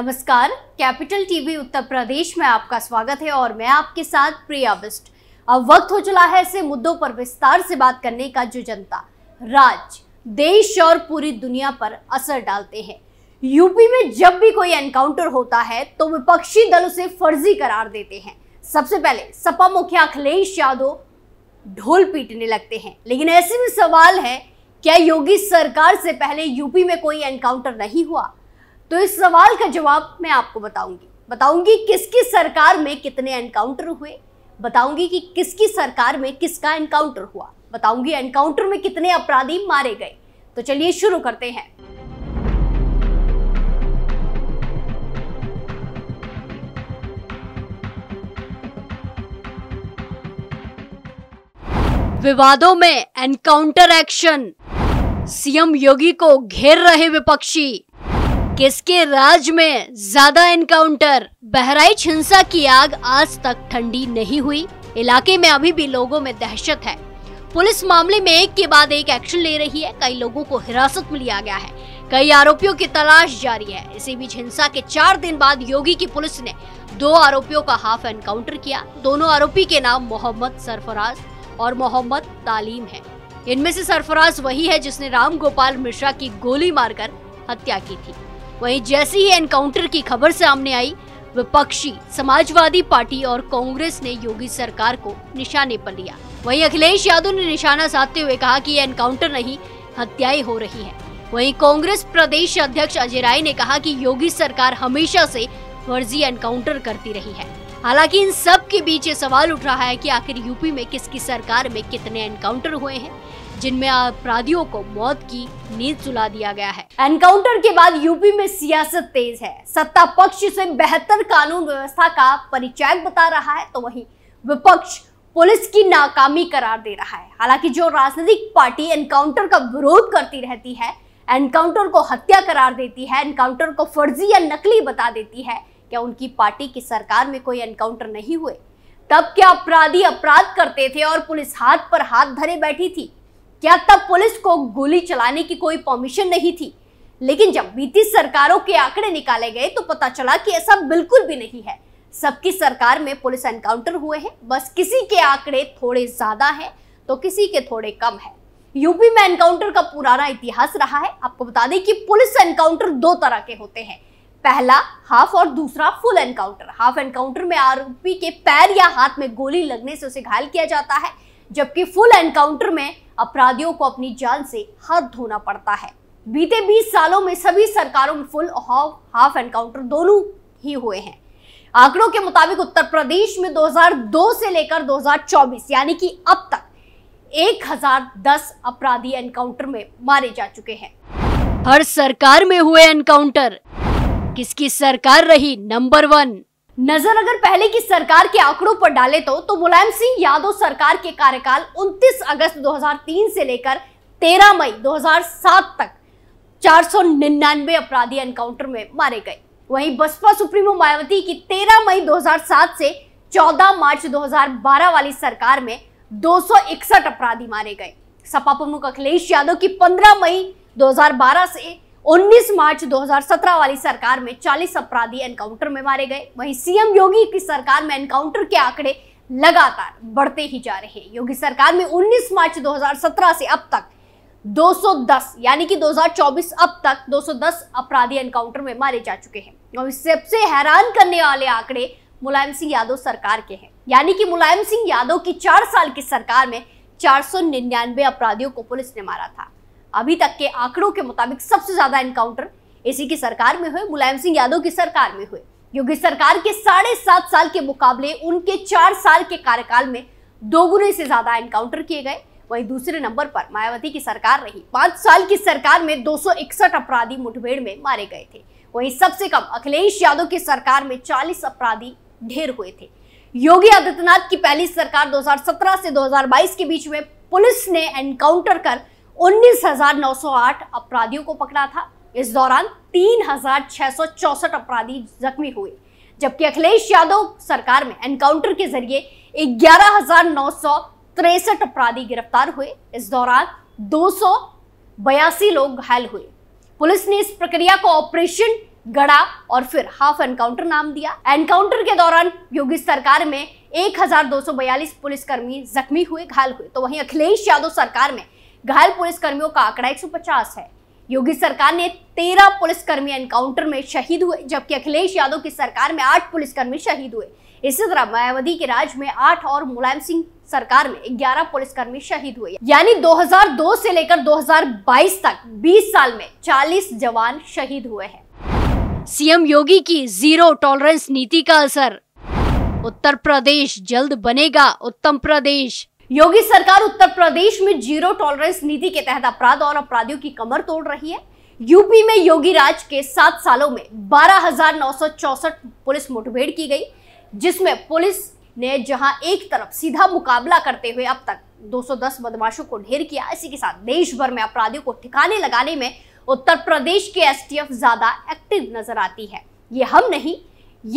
नमस्कार capital TV उत्तर प्रदेश में आपका स्वागत है और मैं आपके साथ प्रिया बिस्ट अब वक्त हो चला है ऐसे मुद्दों पर विस्तार से बात करने का जो जनता राज देश और पूरी दुनिया पर असर डालते हैं यूपी में जब भी कोई एनकाउंटर होता है तो विपक्षी दल उसे फर्जी करार देते हैं सबसे पहले सपा मुखिया अखिलेश यादव ढोल पीटने लगते हैं लेकिन ऐसे में सवाल है क्या योगी सरकार से पहले यूपी में कोई एनकाउंटर नहीं हुआ तो इस सवाल का जवाब मैं आपको बताऊंगी बताऊंगी किसकी सरकार में कितने एनकाउंटर हुए बताऊंगी कि किसकी सरकार में किसका एनकाउंटर हुआ बताऊंगी एनकाउंटर में कितने अपराधी मारे गए तो चलिए शुरू करते हैं विवादों में एनकाउंटर एक्शन सीएम योगी को घेर रहे विपक्षी किसके राज में ज्यादा एनकाउंटर बहराइच हिंसा की आग आज तक ठंडी नहीं हुई इलाके में अभी भी लोगों में दहशत है पुलिस मामले में एक के बाद एक एक्शन ले रही है कई लोगों को हिरासत में लिया गया है कई आरोपियों की तलाश जारी है इसी बीच हिंसा के चार दिन बाद योगी की पुलिस ने दो आरोपियों का हाफ एनकाउंटर किया दोनों आरोपी के नाम मोहम्मद सरफराज और मोहम्मद तालीम है इनमें से सरफराज वही है जिसने राम गोपाल मिश्रा की गोली मारकर हत्या की थी वहीं जैसे ही एनकाउंटर की खबर सामने आई विपक्षी समाजवादी पार्टी और कांग्रेस ने योगी सरकार को निशाने पर लिया वहीं अखिलेश यादव ने निशाना साधते हुए कहा कि एनकाउंटर नहीं हत्याएं हो रही हैं। वहीं कांग्रेस प्रदेश अध्यक्ष अजय राय ने कहा कि योगी सरकार हमेशा से फर्जी एनकाउंटर करती रही है हालांकि इन सब के बीच ये सवाल उठ रहा है कि आखिर यूपी में किसकी सरकार में कितने एनकाउंटर हुए हैं जिनमें अपराधियों को मौत की नींद सुला दिया गया है एनकाउंटर के बाद यूपी में सियासत तेज है सत्ता पक्ष से बेहतर कानून व्यवस्था का परिचय बता रहा है तो वही विपक्ष पुलिस की नाकामी करार दे रहा है हालांकि जो राजनीतिक पार्टी एनकाउंटर का विरोध करती रहती है एनकाउंटर को हत्या करार देती है एनकाउंटर को फर्जी या नकली बता देती है क्या उनकी पार्टी की सरकार में कोई एनकाउंटर नहीं हुए तब क्या अपराधी अपराध करते थे और पुलिस हाथ पर हाथ धरे बैठी थी क्या तब पुलिस को गोली चलाने की कोई परमिशन नहीं थी लेकिन जब बीती सरकारों के आंकड़े निकाले गए तो पता चला कि ऐसा बिल्कुल भी नहीं है सबकी सरकार में पुलिस एनकाउंटर हुए हैं बस किसी के आंकड़े थोड़े ज्यादा हैं तो किसी के थोड़े कम है यूपी में एनकाउंटर का पुराना इतिहास रहा है आपको बता दें कि पुलिस एनकाउंटर दो तरह के होते हैं पहला हाफ और दूसरा फुल एनकाउंटर हाफ एनकाउंटर में आरोपी के पैर या हाथ में गोली लगने से उसे घायल किया जाता है जबकि फुल एनकाउंटर में अपराधियों को अपनी जान से हाथ धोना पड़ता है बीते 20 सालों में सभी सरकारों में फुल हाफ हाफ एनकाउंटर दोनों ही हुए हैं आंकड़ों के मुताबिक उत्तर प्रदेश में 2002 से लेकर 2024 यानी कि अब तक 1010 अपराधी एनकाउंटर में मारे जा चुके हैं हर सरकार में हुए एनकाउंटर किसकी सरकार रही नंबर वन नजर अगर पहले की सरकार के आंकड़ों पर डाले तो तो मुलायम सिंह यादव सरकार के कार्यकाल 29 अगस्त 2003 से लेकर 13 मई 2007 तक चार अपराधी एनकाउंटर में मारे गए वहीं बसपा सुप्रीमो मायावती की 13 मई 2007 से 14 मार्च 2012 वाली सरकार में 261 अपराधी मारे गए सपा प्रमुख अखिलेश यादव की 15 मई 2012 से 19 मार्च 2017 वाली सरकार में 40 अपराधी एनकाउंटर में मारे गए वहीं सीएम योगी की सरकार में एनकाउंटर के आंकड़े लगातार बढ़ते ही जा रहे हैं योगी सरकार में 19 मार्च 2017 से अब तक 210 यानी कि 2024 अब तक 210 अपराधी एनकाउंटर में मारे जा चुके हैं और सबसे हैरान करने वाले आंकड़े मुलायम सिंह यादव सरकार के हैं यानी कि मुलायम सिंह यादव की चार साल की सरकार में चार अपराधियों को पुलिस ने मारा था अभी तक के आंकड़ों के मुताबिक सबसे ज्यादा एनकाउंटर इसी की सरकार में हुए मुलायम सिंह यादव की सरकार में हुए योगी सरकार के साढ़े सात साल के मुकाबले उनके चार साल के कार्यकाल में दोगुने से ज्यादा एनकाउंटर किए गए वहीं दूसरे नंबर पर मायावती की सरकार रही पांच साल की सरकार में दो अपराधी मुठभेड़ में मारे गए थे वहीं सबसे कम अखिलेश यादव की सरकार में 40 अपराधी ढेर हुए थे योगी आदित्यनाथ की पहली सरकार 2017 से 2022 के बीच में पुलिस ने एनकाउंटर कर 19,908 अपराधियों को पकड़ा था इस दौरान तीन अपराधी जख्मी हुए जबकि अखिलेश यादव सरकार में एनकाउंटर के जरिए ग्यारह अपराधी गिरफ्तार हुए इस दौरान दो लोग घायल हुए पुलिस ने इस प्रक्रिया को ऑपरेशन गड़ा और फिर हाफ एनकाउंटर नाम दिया एनकाउंटर के दौरान योगी सरकार में 1242 पुलिसकर्मी जख्मी हुए घायल हुए तो वहीं अखिलेश यादव सरकार में घायल पुलिसकर्मियों का आंकड़ा एक है योगी सरकार ने तेरह पुलिसकर्मी एनकाउंटर में शहीद हुए जबकि अखिलेश यादव की सरकार में आठ पुलिसकर्मी शहीद हुए इसी तरह मायावती के राज में आठ और मुलायम सिंह सरकार में ग्यारह पुलिसकर्मी शहीद हुए यानी 2002 से लेकर 2022 तक 20 साल में 40 जवान शहीद हुए हैं सीएम योगी की जीरो टॉलरेंस नीति का असर उत्तर प्रदेश जल्द बनेगा उत्तम प्रदेश योगी सरकार उत्तर प्रदेश में जीरो टॉलरेंस नीति के तहत अपराध और अपराधियों की कमर तोड़ रही है यूपी में योगी राज के सात सालों में बारह पुलिस मुठभेड़ की गई जिसमें पुलिस ने जहां एक तरफ सीधा मुकाबला करते हुए अब तक 210 बदमाशों को ढेर किया इसी के साथ देश भर में अपराधियों को ठिकाने लगाने में उत्तर प्रदेश के एसटीएफ ज्यादा एक्टिव नजर आती है ये हम नहीं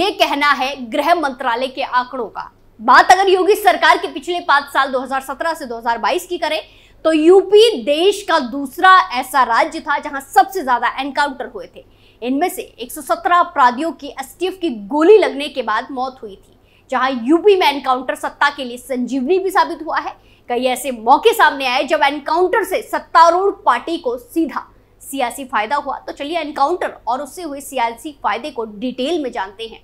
ये कहना है गृह मंत्रालय के आंकड़ों का बात अगर योगी सरकार के पिछले पांच साल 2017 से 2022 की करें तो यूपी देश का दूसरा ऐसा राज्य था जहां सबसे ज्यादा एनकाउंटर हुए थे इनमें से 117 अपराधियों की एसटीएफ की गोली लगने के बाद मौत हुई थी जहां यूपी में एनकाउंटर सत्ता के लिए संजीवनी भी साबित हुआ है कई ऐसे मौके सामने आए जब एनकाउंटर से सत्तारूढ़ पार्टी को सीधा सियासी फायदा हुआ तो चलिए एनकाउंटर और उससे हुए सियासी फायदे को डिटेल में जानते हैं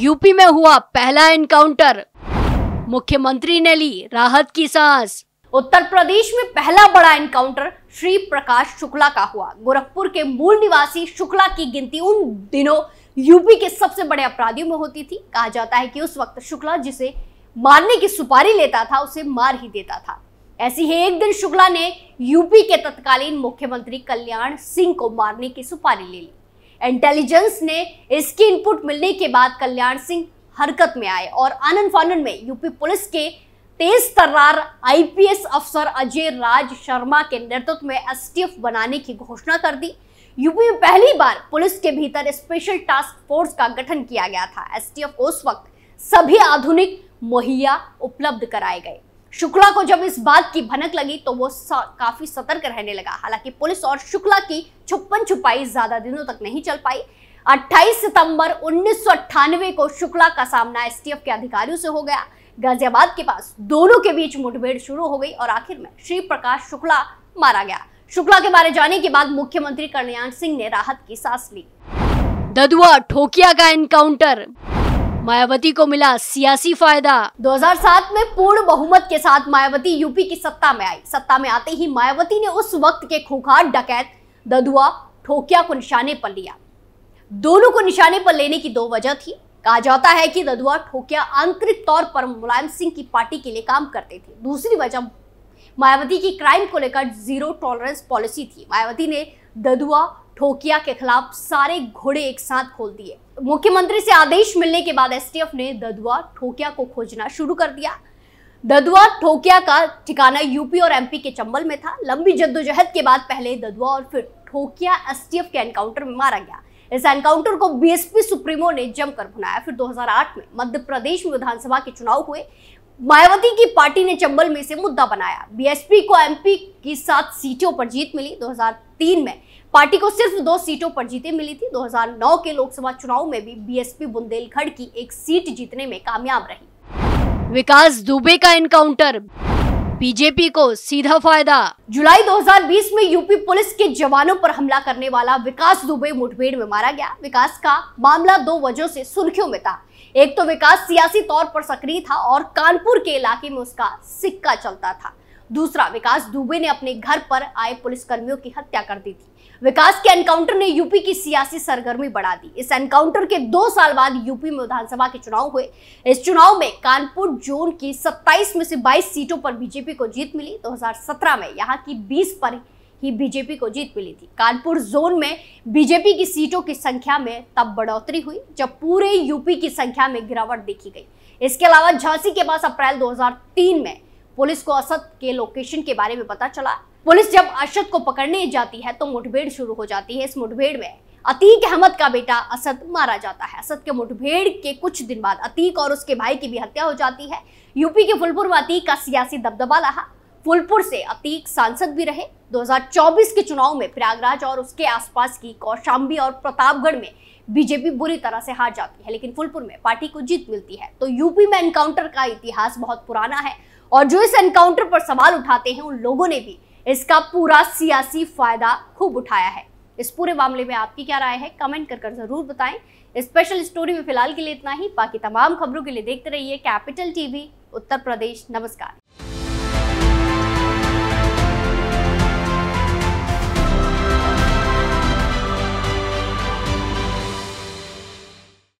यूपी में हुआ पहला एनकाउंटर मुख्यमंत्री ने ली राहत की सांस उत्तर प्रदेश में पहला बड़ा एनकाउंटर श्री प्रकाश शुक्ला का हुआ गोरखपुर के मूल निवासी शुक्ला की गिनती उन दिनों यूपी के सबसे बड़े अपराधियों में होती थी कहा जाता है कि उस वक्त शुक्ला जिसे मारने की सुपारी लेता था उसे मार ही देता था ऐसी ही एक दिन शुक्ला ने यूपी के तत्कालीन मुख्यमंत्री कल्याण सिंह को मारने की सुपारी ले ली इंटेलिजेंस ने इसकी इनपुट मिलने के बाद कल्याण सिंह हरकत में आए और आनंद फानन में यूपी पुलिस के तेज तर्रार आईपीएस अफसर अजय राज शर्मा के नेतृत्व में एस बनाने की घोषणा कर दी यूपी में पहली बार पुलिस के भीतर स्पेशल टास्क फोर्स का गठन किया गया था एसटीएफ को उस वक्त सभी आधुनिक मुहैया उपलब्ध कराए गए शुक्ला को जब इस बात की भनक लगी तो वो काफी सतर्क रहने लगा हालांकि पुलिस और शुक्ला की छुपन छुपाई ज्यादा दिनों तक नहीं चल पाई 28 सितंबर उन्नीस को शुक्ला का सामना एसटीएफ के अधिकारियों से हो गया गाजियाबाद के पास दोनों के बीच मुठभेड़ शुरू हो गई और आखिर में श्री प्रकाश शुक्ला मारा गया शुक्ला के मारे जाने के बाद मुख्यमंत्री कल्याण सिंह ने राहत की सांस ली ददुआ ठोकिया का एनकाउंटर मायावती को मिला सियासी फायदा 2007 में पूर्ण बहुमत के साथ मायावती यूपी की सत्ता में आई सत्ता में आते ही मायावती ने उस वक्त के खूंखार डकैत ददुआ ठोकिया को निशाने पर लिया दोनों को निशाने पर लेने की दो वजह थी कहा जाता है कि ददुआ ठोकिया आंतरिक तौर पर मुलायम सिंह की पार्टी के लिए काम करते थे दूसरी वजह मायावती की क्राइम को लेकर जीरो टॉलरेंस पॉलिसी थी मायावती ने ददुआ ठोकिया के खिलाफ सारे घोड़े एक साथ खोल दिए मुख्यमंत्री से आदेश मिलने के बाद एसटीएफ ने ददुआ ठोकिया को खोजना शुरू कर दिया ददुआ ठोकिया का ठिकाना यूपी और एमपी के चंबल में था लंबी जद्दोजहद के बाद पहले ददुआ और फिर ठोकिया एसटीएफ के एनकाउंटर में मारा गया इस एनकाउंटर को बीएसपी सुप्रीमो ने जमकर भुनाया फिर 2008 में मध्य प्रदेश में विधानसभा के चुनाव हुए मायावती की पार्टी ने चंबल में से मुद्दा बनाया बीएसपी को एमपी की सात सीटों पर जीत मिली 2003 में पार्टी को सिर्फ दो सीटों पर जीते मिली थी 2009 के लोकसभा चुनाव में भी बीएसपी बुंदेलखंड की एक सीट जीतने में कामयाब रही विकास दुबे का इनकाउंटर बीजेपी को सीधा फायदा जुलाई 2020 में यूपी पुलिस के जवानों पर हमला करने वाला विकास दुबे मुठभेड़ में मारा गया विकास का मामला दो वजहों से सुर्खियों में था एक तो विकास सियासी तौर पर सक्रिय था और कानपुर के इलाके में उसका सिक्का चलता था दूसरा विकास दुबे ने अपने घर पर आए पुलिसकर्मियों की हत्या कर दी थी विकास के एनकाउंटर ने यूपी की सियासी सरगर्मी बढ़ा दी इस एनकाउंटर के दो साल बाद यूपी में विधानसभा के चुनाव हुए इस चुनाव में कानपुर जोन की 27 में से 22 सीटों पर बीजेपी को जीत मिली 2017 में यहां की 20 पर ही बीजेपी को जीत मिली थी कानपुर जोन में बीजेपी की सीटों की संख्या में तब बढ़ोतरी हुई जब पूरे यूपी की संख्या में गिरावट देखी गई इसके अलावा झांसी के पास अप्रैल दो में पुलिस को असद के लोकेशन के बारे में पता चला पुलिस जब अरशद को पकड़ने जाती है तो मुठभेड़ शुरू हो जाती है इस मुठभेड़ में अतीक अहमद का बेटा असद मारा जाता है असद के मुठभेड़ के कुछ दिन बाद अतीक और उसके भाई की भी हत्या हो जाती है यूपी के फुलपुर में अतीक का सियासी दबदबा रहा फुलपुर से अतीक सांसद भी रहे 2024 के चुनाव में प्रयागराज और उसके आसपास की कौशाम्बी और प्रतापगढ़ में बीजेपी बुरी तरह से हार जाती है लेकिन फुलपुर में पार्टी को जीत मिलती है तो यूपी में एनकाउंटर का इतिहास बहुत पुराना है और जो इस एनकाउंटर पर सवाल उठाते हैं उन लोगों ने भी इसका पूरा सियासी फायदा खूब उठाया है इस पूरे मामले में आपकी क्या राय है कमेंट कर कर जरूर बताएं स्पेशल स्टोरी में फिलहाल के लिए इतना ही बाकी तमाम खबरों के लिए देखते रहिए कैपिटल टीवी उत्तर प्रदेश नमस्कार